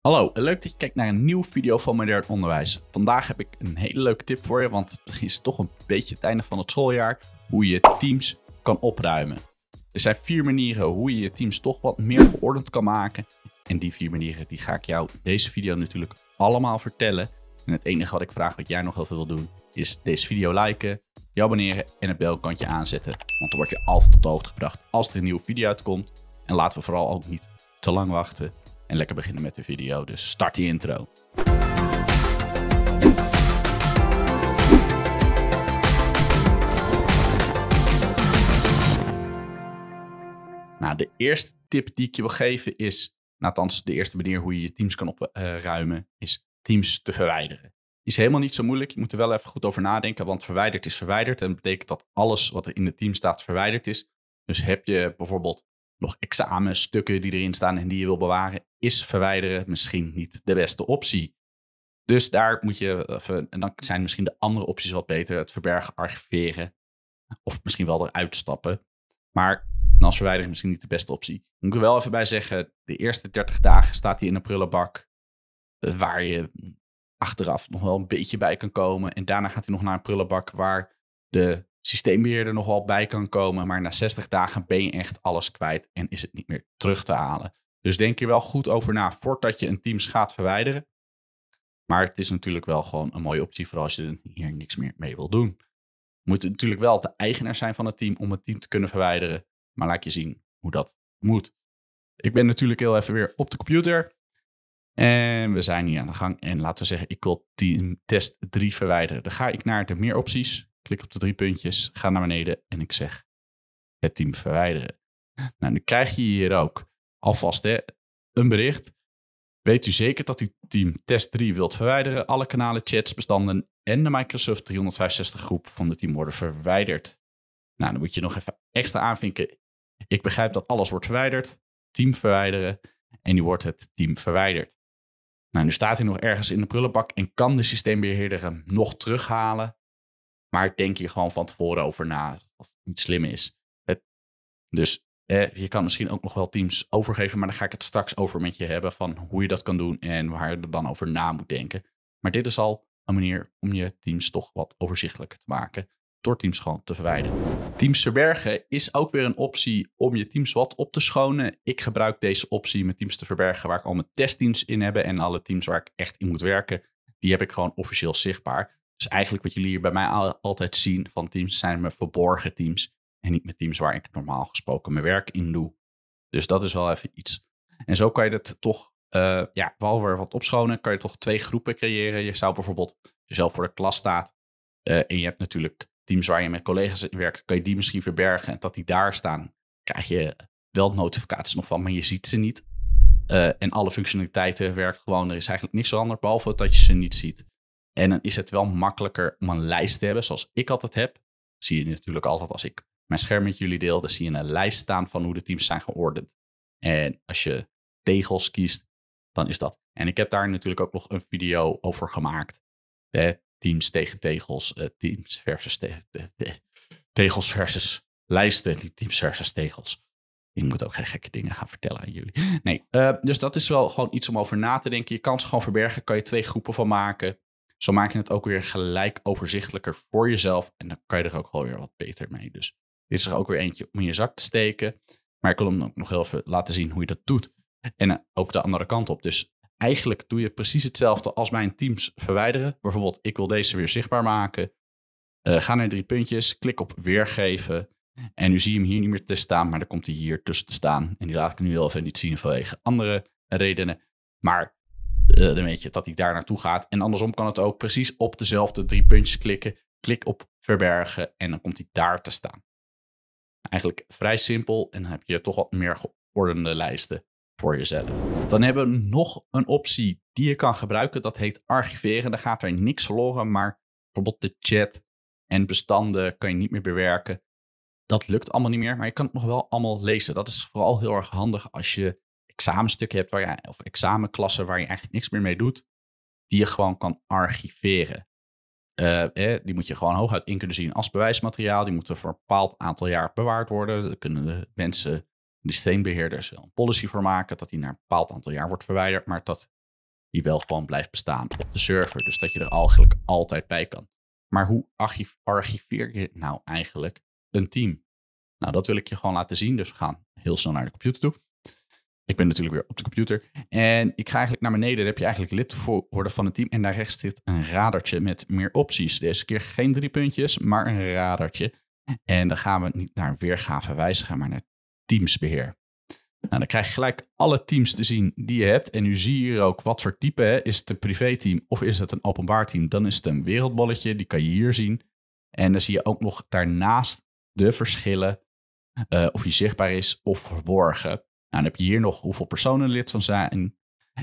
Hallo, leuk dat je kijkt naar een nieuwe video van Modern Onderwijs. Vandaag heb ik een hele leuke tip voor je, want het is toch een beetje het einde van het schooljaar, hoe je teams kan opruimen. Er zijn vier manieren hoe je je teams toch wat meer geordend kan maken. En die vier manieren die ga ik jou deze video natuurlijk allemaal vertellen. En het enige wat ik vraag wat jij nog heel veel wil doen, is deze video liken, je abonneren en het belkantje aanzetten. Want dan word je altijd op de hoogte gebracht als er een nieuwe video uitkomt. En laten we vooral ook niet te lang wachten en lekker beginnen met de video. Dus start die intro. Nou, de eerste tip die ik je wil geven is, nou, althans de eerste manier hoe je je teams kan opruimen, is teams te verwijderen. Is helemaal niet zo moeilijk. Je moet er wel even goed over nadenken, want verwijderd is verwijderd. En dat betekent dat alles wat er in het team staat verwijderd is. Dus heb je bijvoorbeeld nog examenstukken die erin staan en die je wil bewaren, is verwijderen misschien niet de beste optie. Dus daar moet je, eh, en dan zijn misschien de andere opties wat beter, het verbergen, archiveren of misschien wel eruit stappen. Maar NAS verwijderen misschien niet de beste optie. Moet ik er wel even bij zeggen, de eerste 30 dagen staat hij in een prullenbak eh, waar je achteraf nog wel een beetje bij kan komen. En daarna gaat hij nog naar een prullenbak waar de systeembeheerder nog wel bij kan komen. Maar na 60 dagen ben je echt alles kwijt en is het niet meer terug te halen. Dus denk je wel goed over na voordat je een teams gaat verwijderen. Maar het is natuurlijk wel gewoon een mooie optie voor als je hier niks meer mee wil doen. Moet natuurlijk wel de eigenaar zijn van het team om het team te kunnen verwijderen. Maar laat je zien hoe dat moet. Ik ben natuurlijk heel even weer op de computer. En we zijn hier aan de gang. En laten we zeggen, ik wil team test 3 verwijderen. Dan ga ik naar de meer opties. Klik op de drie puntjes. Ga naar beneden. En ik zeg het team verwijderen. Nou, nu krijg je hier ook alvast hè, een bericht. Weet u zeker dat u team test 3 wilt verwijderen? Alle kanalen, chats, bestanden en de Microsoft 365 groep van het team worden verwijderd. Nou, dan moet je nog even extra aanvinken. Ik begrijp dat alles wordt verwijderd. Team verwijderen. En nu wordt het team verwijderd. Nou, nu staat hij nog ergens in de prullenbak en kan de systeembeheerder hem nog terughalen. Maar denk hier gewoon van tevoren over na, als het niet slim is. Het, dus eh, je kan misschien ook nog wel teams overgeven, maar dan ga ik het straks over met je hebben van hoe je dat kan doen en waar je er dan over na moet denken. Maar dit is al een manier om je teams toch wat overzichtelijker te maken door teams gewoon te verwijderen. Teams verbergen is ook weer een optie om je teams wat op te schonen. Ik gebruik deze optie met teams te verbergen waar ik al mijn testteams in heb en alle teams waar ik echt in moet werken, die heb ik gewoon officieel zichtbaar. Dus eigenlijk wat jullie hier bij mij altijd zien van teams zijn mijn verborgen teams. En niet met teams waar ik normaal gesproken mijn werk in doe. Dus dat is wel even iets. En zo kan je dat toch, uh, ja, wel wat opschonen. Kan je toch twee groepen creëren. Je zou bijvoorbeeld, als je zelf voor de klas staat. Eh, en je hebt natuurlijk teams waar je met collega's in werkt. Kan je die misschien verbergen. En dat die daar staan, krijg je wel notificaties nog van, maar je ziet ze niet. Eh, en alle functionaliteiten werkt gewoon. Er is eigenlijk niks veranderd, behalve dat je ze niet ziet. En dan is het wel makkelijker om een lijst te hebben, zoals ik altijd heb. Dat zie je natuurlijk altijd als ik mijn scherm met jullie deel, dan zie je een lijst staan van hoe de teams zijn geordend. En als je tegels kiest, dan is dat. En ik heb daar natuurlijk ook nog een video over gemaakt. Hè? Teams tegen tegels, eh, teams versus tegels versus lijsten, teams versus tegels. Ik moet ook geen gekke dingen gaan vertellen aan jullie. Nee, eh, dus dat is wel gewoon iets om over na te denken. Je kan ze gewoon verbergen, kan je twee groepen van maken. Zo maak je het ook weer gelijk overzichtelijker voor jezelf. En dan kan je er ook gewoon weer wat beter mee. Dus is er ook weer eentje om in je zak te steken. Maar ik wil hem ook nog heel even laten zien hoe je dat doet. En eh, ook de andere kant op. Dus eigenlijk doe je precies hetzelfde als mijn teams verwijderen. Bijvoorbeeld, ik wil deze weer zichtbaar maken. Eh, ga naar drie puntjes, klik op weergeven. En nu zie je hem hier niet meer te staan, maar dan komt hij hier tussen te staan. En die laat ik nu wel even niet zien vanwege andere redenen. Maar uh, dan weet je dat hij daar naartoe gaat. En andersom kan het ook precies op dezelfde drie puntjes klikken. Klik op verbergen en dan komt hij daar te staan. Eigenlijk vrij simpel en dan heb je toch wat meer geordende lijsten voor jezelf. Dan hebben we nog een optie die je kan gebruiken. Dat heet archiveren. Dan gaat er niks verloren, maar bijvoorbeeld de chat en bestanden kan je niet meer bewerken. Dat lukt allemaal niet meer, maar je kan het nog wel allemaal lezen. Dat is vooral heel erg handig als je examenstukken hebt waar je, of examenklassen waar je eigenlijk niks meer mee doet, die je gewoon kan archiveren. Eh, die moet je gewoon hooguit in kunnen zien als bewijsmateriaal. Die moeten voor een bepaald aantal jaar bewaard worden. Daar kunnen de mensen, de steenbeheerders, een policy voor maken dat die na een bepaald aantal jaar wordt verwijderd, maar dat die wel gewoon blijft bestaan op de server. Dus dat je er eigenlijk altijd bij kan. Maar hoe archiveer je nou eigenlijk een team? Nou, dat wil ik je gewoon laten zien. Dus we gaan heel snel naar de computer toe ik ben natuurlijk weer op de computer. En ik ga eigenlijk naar beneden. Daar heb je eigenlijk lid voor worden van het team. En daar rechts zit een radertje met meer opties. Deze keer geen drie puntjes, maar een radertje. En dan gaan we niet naar weergave wijzigen, maar naar teamsbeheer. Nou, dan krijg je gelijk alle teams te zien die je hebt. En nu zie je hier ook wat voor type. Hè? Is het een privéteam of is het een openbaar team? Dan is het een wereldbolletje, die kan je hier zien. En dan zie je ook nog daarnaast de verschillen. Eh, of die zichtbaar is of verborgen. Nou, dan heb je hier nog hoeveel personen lid van zijn.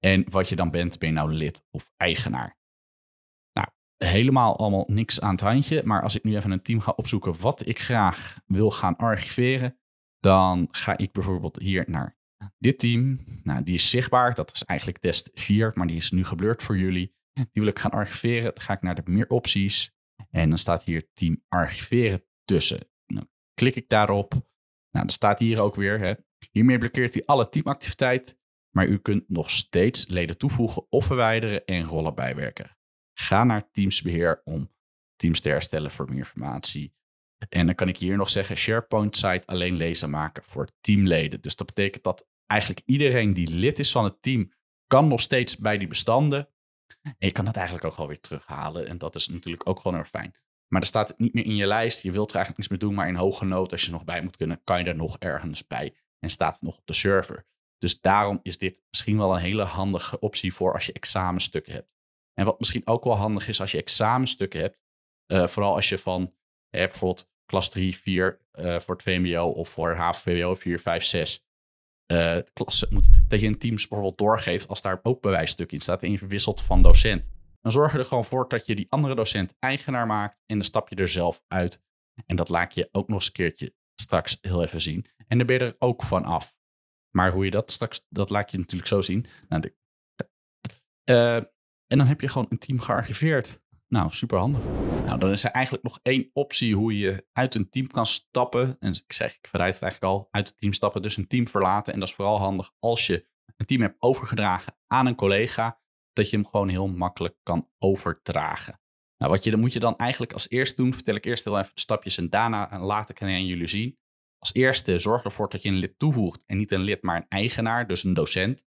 En wat je dan bent, ben je nou lid of eigenaar? Nou, helemaal allemaal niks aan het handje. Maar als ik nu even een team ga opzoeken wat ik graag wil gaan archiveren, dan ga ik bijvoorbeeld hier naar dit team. Nou, die is zichtbaar. Dat is eigenlijk test 4, maar die is nu gebleurd voor jullie. Die wil ik gaan archiveren. Dan ga ik naar de meer opties. En dan staat hier team archiveren tussen. Dan nou, klik ik daarop. Nou, dan staat hier ook weer hè, Hiermee blokkeert hij alle teamactiviteit, maar u kunt nog steeds leden toevoegen of verwijderen en rollen bijwerken. Ga naar Teamsbeheer om Teams te herstellen voor meer informatie. En dan kan ik hier nog zeggen: SharePoint site alleen lezen maken voor teamleden. Dus dat betekent dat eigenlijk iedereen die lid is van het team, kan nog steeds bij die bestanden. En je kan dat eigenlijk ook weer terughalen. En dat is natuurlijk ook gewoon heel fijn. Maar dan staat het niet meer in je lijst. Je wilt er eigenlijk niks meer doen. Maar in hoge nood, als je nog bij moet kunnen, kan je er nog ergens bij en staat nog op de server. Dus daarom is dit misschien wel een hele handige optie voor als je examenstukken hebt. En wat misschien ook wel handig is als je examenstukken hebt, eh, vooral als je van bijvoorbeeld klas 3, 4 eh, voor het VMBO of voor HVWO 4, 5, 6 uh, klassen moet, dat je een teams bijvoorbeeld doorgeeft als daar ook bewijsstuk in staat en je verwisselt van docent. Dan zorg je er gewoon voor dat je die andere docent eigenaar maakt en dan stap je er zelf uit. En dat laat je ook nog eens een keertje straks heel even zien. En dan ben je er ook van af. Maar hoe je dat straks, dat laat je natuurlijk zo zien. Nou, eh, en dan heb je gewoon een team gearchiveerd. Nou, superhandig. Nou, dan is er eigenlijk nog één optie hoe je uit een team kan stappen. En ik zeg, ik verrijd het eigenlijk al, uit het team stappen, dus een team verlaten. En dat is vooral handig als je een team hebt overgedragen aan een collega, dat je hem gewoon heel makkelijk kan overdragen. Nou, wat je, dan moet je dan eigenlijk als eerst doen, vertel ik eerst heel even de stapjes en daarna laat ik aan jullie zien. Als eerste, zorg ervoor dat je een lid toevoegt en niet een lid, maar een eigenaar, dus een docent,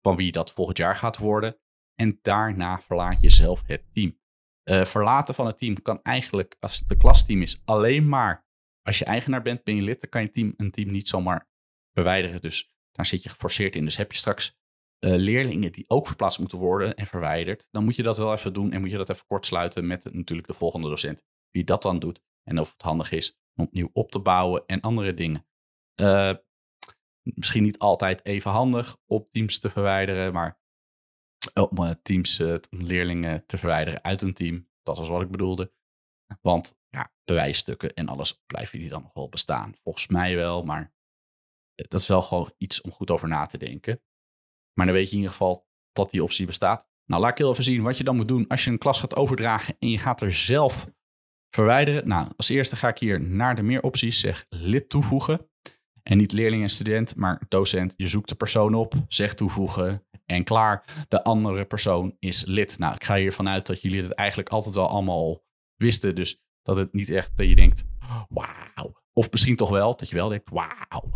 van wie dat volgend jaar gaat worden. En daarna verlaat je zelf het team. Eh, verlaten van het team kan eigenlijk, als het een klasteam is, alleen maar als je eigenaar bent, ben je lid, dan kan je team, een team niet zomaar verwijderen. Dus daar zit je geforceerd in. Dus heb je straks eh, leerlingen die ook verplaatst moeten worden en verwijderd, dan moet je dat wel even doen en moet je dat even kortsluiten met natuurlijk de volgende docent. Wie dat dan doet en of het handig is om opnieuw op te bouwen en andere dingen. Eh, misschien niet altijd even handig om teams te verwijderen, maar om eh, teams, leerlingen te verwijderen uit een team. Dat was wat ik bedoelde. Want ja, bewijsstukken en alles blijven die dan nog wel bestaan. Volgens mij wel, maar dat is wel gewoon iets om goed over na te denken. Maar dan weet je in ieder geval dat die optie bestaat. Nou, laat ik heel even zien wat je dan moet doen als je een klas gaat overdragen en je gaat er zelf verwijderen. Nou, als eerste ga ik hier naar de meer opties, zeg lid toevoegen. En niet leerling en student, maar docent. Je zoekt de persoon op, zegt toevoegen en klaar. De andere persoon is lid. Nou, ik ga hiervan uit dat jullie het eigenlijk altijd wel allemaal wisten. Dus dat het niet echt dat je denkt, wauw. Of misschien toch wel, dat je wel denkt, wauw.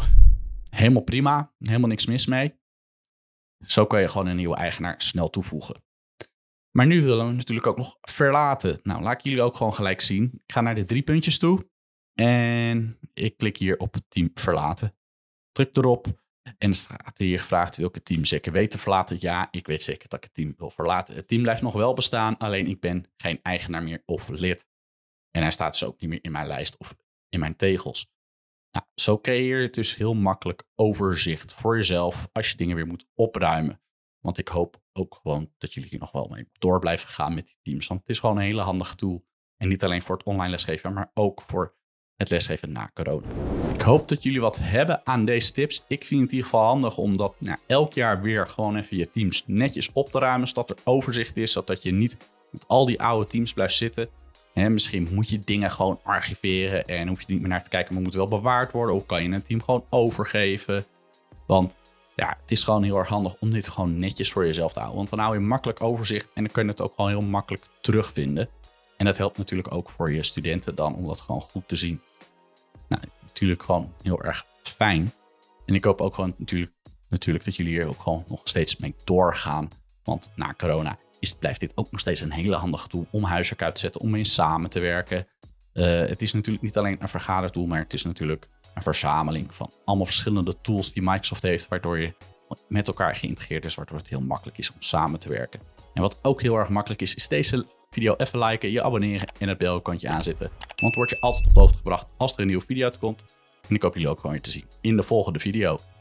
Helemaal prima, helemaal niks mis mee. Zo kan je gewoon een nieuwe eigenaar snel toevoegen. Maar nu willen we natuurlijk ook nog verlaten. Nou, laat ik jullie ook gewoon gelijk zien. Ik ga naar de drie puntjes toe. En ik klik hier op het team verlaten. Druk erop. En er staat hier gevraagd: wil ik het team zeker weten verlaten? Ja, ik weet zeker dat ik het team wil verlaten. Het team blijft nog wel bestaan, alleen ik ben geen eigenaar meer of lid. En hij staat dus ook niet meer in mijn lijst of in mijn tegels. Nou, zo creëer je dus heel makkelijk overzicht voor jezelf als je dingen weer moet opruimen. Want ik hoop ook gewoon dat jullie hier nog wel mee door blijven gaan met die teams. Want het is gewoon een hele handige tool. En niet alleen voor het online lesgeven, maar ook voor het lesgeven na corona. Ik hoop dat jullie wat hebben aan deze tips. Ik vind het in ieder geval handig om dat nou, elk jaar weer gewoon even je teams netjes op te ruimen. Zodat er overzicht is, zodat je niet met al die oude teams blijft zitten misschien moet je dingen gewoon archiveren en hoef je niet meer naar te kijken, maar moet wel bewaard worden. Of kan je een team gewoon overgeven? Want ja, het is gewoon heel erg handig om dit gewoon netjes voor jezelf te houden. Want dan hou je makkelijk overzicht en dan kun je het ook gewoon heel makkelijk terugvinden. En dat helpt natuurlijk ook voor je studenten dan om dat gewoon goed te zien. Nou, natuurlijk gewoon heel erg fijn. En ik hoop ook gewoon natuurlijk, natuurlijk dat jullie hier ook gewoon nog steeds mee doorgaan. Want na corona is, blijft dit ook nog steeds een hele handige tool om huiswerk uit te zetten, om mee samen te werken. Eh, het is natuurlijk niet alleen een vergadertool, maar het is natuurlijk een verzameling van allemaal verschillende tools die Microsoft heeft, waardoor je met elkaar geïntegreerd is, waardoor het heel makkelijk is om samen te werken. En wat ook heel erg makkelijk is, is deze video even liken, je abonneren en het belkantje aanzetten. Want word je altijd op de hoogte gebracht als er een nieuwe video uitkomt. En ik hoop jullie ook gewoon weer te zien in de volgende video.